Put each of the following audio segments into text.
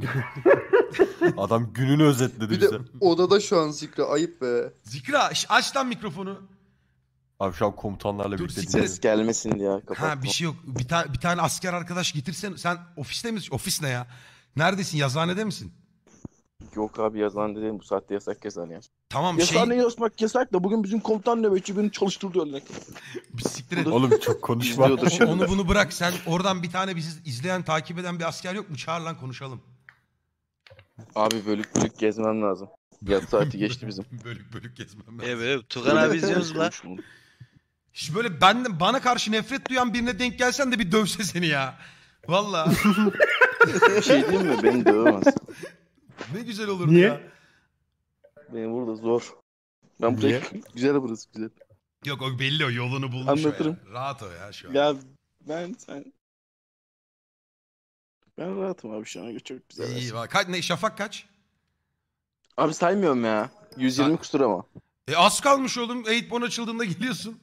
Adam gününü özetledi Bir de odada şu an Zikra ayıp be. Zikra ş- aç lan mikrofonu. Abi şu an komutanlarla Dur, birlikte Ses gelmesin diye kapat. Ha bir şey yok. Bir, ta- bir tane asker arkadaş getirsen sen ofiste misin? Ofis ne ya? Neredesin? Yazıhanede misin? Yok abi yazan dedim bu saatte yasak yazan ya. Tamam şey Yasağını yazmak yasak da bugün bizim komutan nöbetçi beni çalıştırdı örnek. bir siktir et. Oğlum çok konuşma. İzliyordur. Onu bunu bırak sen oradan bir tane bizi izleyen takip eden bir asker yok mu? Çağır lan konuşalım. Abi bölük bölük gezmem lazım. Yat saati geçti bizim. bölük bölük gezmem lazım. Evet, evet. Tugan abi izliyoruz lan. Hiç böyle ben, bana karşı nefret duyan birine denk gelsen de bir dövse seni ya. Valla. Bir şey diyeyim mi? Beni dövemez. ne güzel olur Niye? ya. Benim burada zor. Ben buraya güzel burası güzel. Yok o belli o yolunu bulmuş Anlatırım. o ya. Rahat o ya şu an. Ya ben sen ben rahatım abi şu an çok güzel. İyi bak. Kaç, ne, şafak kaç? Abi saymıyorum ya. 120 Sa- kusur ama. E az kalmış oğlum. 8 açıldığında geliyorsun.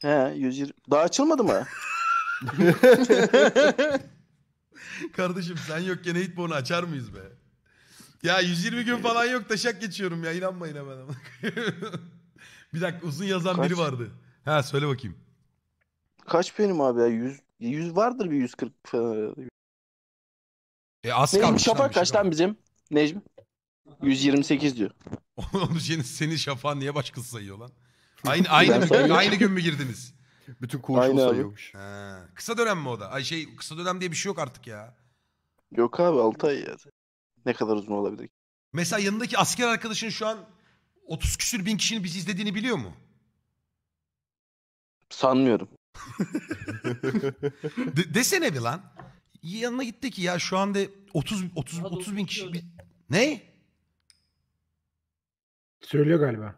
He 120. Daha açılmadı mı? Kardeşim sen yokken 8 açar mıyız be? Ya 120 gün falan yok taşak geçiyorum ya inanmayın hemen. bir dakika uzun yazan Kaç? biri vardı. Ha söyle bakayım. Kaç benim abi ya? 100, 100 vardır bir 140 e az Necmi kalmış Şafak bir şey kaçtan bizim? Necmi? 128 diyor. Onun senin, senin şafağın niye başkası sayıyor lan? Aynı aynı sayıyorum. aynı gün mü girdiniz? Bütün koğuşu Aynen sayıyormuş. Ha, kısa dönem mi o da? Ay şey kısa dönem diye bir şey yok artık ya. Yok abi 6 ay ya. Ne kadar uzun olabilir ki? Mesela yanındaki asker arkadaşın şu an 30 küsür bin kişinin bizi izlediğini biliyor mu? Sanmıyorum. De- desene bir lan. Yanına gitti ki ya şu anda 30 30 Daha 30 bin kişi bir... ne? Söylüyor galiba.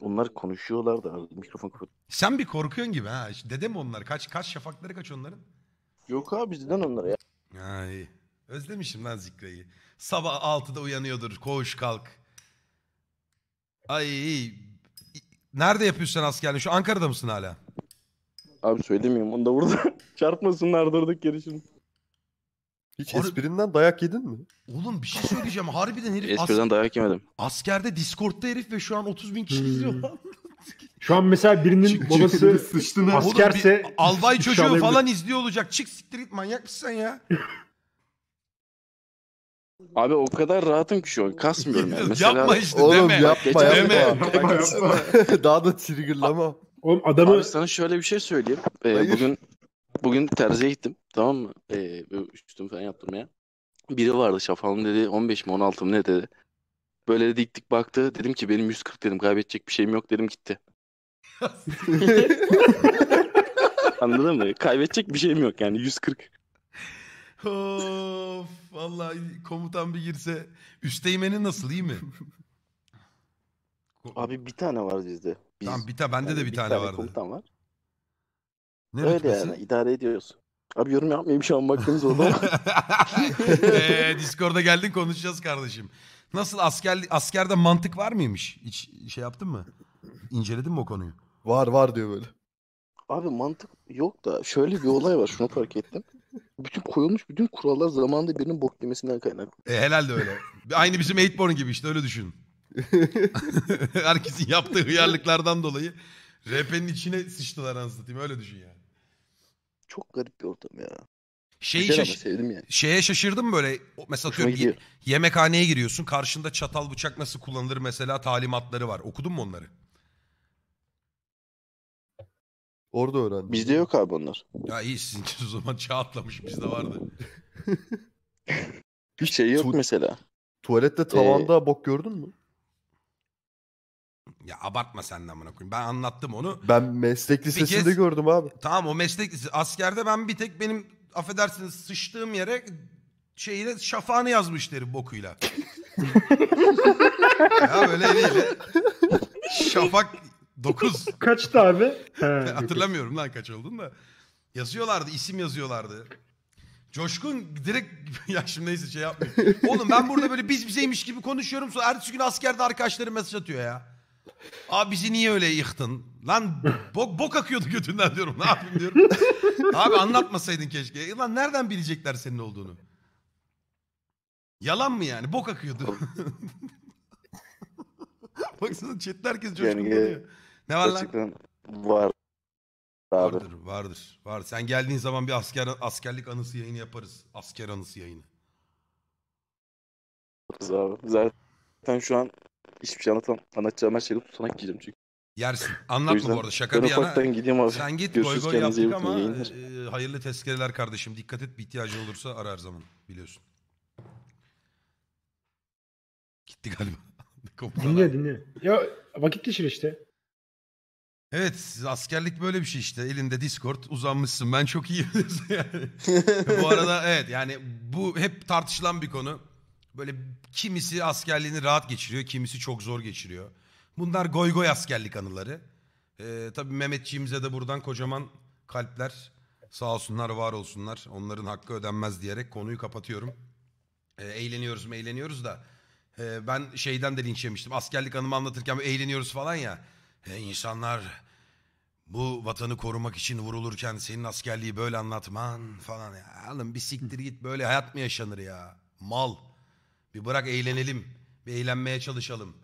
Onlar konuşuyorlar da mikrofon kapat. Sen bir korkuyorsun gibi ha. Dede mi onlar? Kaç kaç şafakları kaç onların? Yok abi bizden onlar ya. Ay. Özlemişim lan zikreyi. Sabah 6'da uyanıyordur. Koğuş kalk. Ay. Nerede yapıyorsun sen askerliği? Şu Ankara'da mısın hala? Abi söylemiyorum onu da burada. Çarpmasınlar durduk şimdi. Hiç Harbi- esprinden dayak yedin mi? Oğlum bir şey söyleyeceğim. Harbiden herif as- dayak yemedim. askerde Discord'da herif ve şu an 30 bin kişi hmm. izliyor. Şu an mesela birinin babası sıçtığını Oğlum askerse bir albay çocuğu falan izliyor olacak. Çık siktir git manyak mısın ya? Abi o kadar rahatım ki şu an. Kasmıyorum yani. Mesela... Yapma işte Oğlum deme. yap- Yapma, Geçen- yapma. Yapma, Daha da triggerlama. oğlum adamı Abi sana şöyle bir şey söyleyeyim. Ee, bugün Bugün terziye gittim. Tamam mı? Ee, üstüm falan yaptırmaya. Biri vardı şafağım dedi. 15 mi 16 mı ne dedi. Böyle dik dik baktı. Dedim ki benim 140 dedim. Kaybedecek bir şeyim yok dedim gitti. Anladın mı? Kaybedecek bir şeyim yok yani 140. Of vallahi komutan bir girse. Üsteğmeni nasıl iyi mi? Abi bir tane var bizde. Biz, tamam bir tane bende yani de bir, bir tane, tane vardı. Komutan var. Ne Öyle rütbesi? yani idare ediyorsun Abi yorum yapmayayım şu an baktığınız oldu ee, Discord'a geldin konuşacağız kardeşim. Nasıl asker askerde mantık var mıymış? Hiç şey yaptın mı? İnceledin mi o konuyu? Var var diyor böyle. Abi mantık yok da şöyle bir olay var şunu fark ettim. Bütün koyulmuş bütün kurallar zamanında birinin bok yemesinden kaynaklı. E, helal de öyle. Aynı bizim 8 gibi işte öyle düşün. Herkesin yaptığı hıyarlıklardan dolayı RP'nin içine sıçtılar anasını öyle düşün yani. Çok garip bir ortam ya. Şeyi Güzel şaş- sevdim yani. Şeye şaşırdım böyle mesela atıyorum, ye- yemekhaneye giriyorsun karşında çatal bıçak nasıl kullanılır mesela talimatları var. Okudun mu onları? Orada öğrendim. Bizde yok abi onlar. Ya iyi sizinki o zaman çağ atlamış bizde vardı. Hiç şey yok Tu- mesela. Tuvalette ee, tavanda bok gördün mü? Ya abartma senden de amına koyayım. Ben anlattım onu. Ben meslek lisesinde kez, gördüm abi. Tamam o meslek lisesi. Askerde ben bir tek benim affedersiniz sıçtığım yere şeyle şafağını yazmış derim bokuyla. ya böyle değil. Şafak 9. Kaçtı abi? Ha, Hatırlamıyorum lan kaç oldun da. Yazıyorlardı isim yazıyorlardı. Coşkun direkt ya şimdi neyse şey yapmayayım. Oğlum ben burada böyle biz bizeymiş gibi konuşuyorum. Sonra ertesi gün askerde arkadaşları mesaj atıyor ya. Abi bizi niye öyle yıktın? Lan bok, bok akıyordu götünden diyorum. Ne yapayım diyorum. Abi anlatmasaydın keşke. E Lan nereden bilecekler senin olduğunu? Yalan mı yani? Bok akıyordu. Baksana chatte herkes coşkulanıyor. Ne var lan? Gerçekten var. Abi. Vardır, vardır. Var. Sen geldiğin zaman bir asker askerlik anısı yayını yaparız. Asker anısı yayını. Abi. Zaten şu an Hiçbir şey anlatamam. Anlatacağım her şeyi tutanak gideceğim çünkü. Yersin. Anlatma yüzden, bu arada şaka ben bir yana. gideyim abi. Sen git Görüşürüz, goy goy yaptık ama e, hayırlı tezkereler kardeşim. Dikkat et bir ihtiyacı olursa arar zaman biliyorsun. Gitti galiba. Dinle dinle. Ya vakit geçir işte. Evet askerlik böyle bir şey işte. Elinde Discord uzanmışsın. Ben çok iyi. yani. bu arada evet yani bu hep tartışılan bir konu. Böyle kimisi askerliğini rahat geçiriyor, kimisi çok zor geçiriyor. Bunlar goy goy askerlik anıları. Ee, tabii Mehmetçiğimize de buradan kocaman kalpler sağ olsunlar, var olsunlar. Onların hakkı ödenmez diyerek konuyu kapatıyorum. Ee, eğleniyoruz mu eğleniyoruz da. Ee, ben şeyden de linç yemiştim. Askerlik anımı anlatırken eğleniyoruz falan ya. Ee, insanlar bu vatanı korumak için vurulurken senin askerliği böyle anlatman falan ya. Oğlum bir siktir git böyle hayat mı yaşanır ya? Mal. Bir bırak eğlenelim. Bir eğlenmeye çalışalım.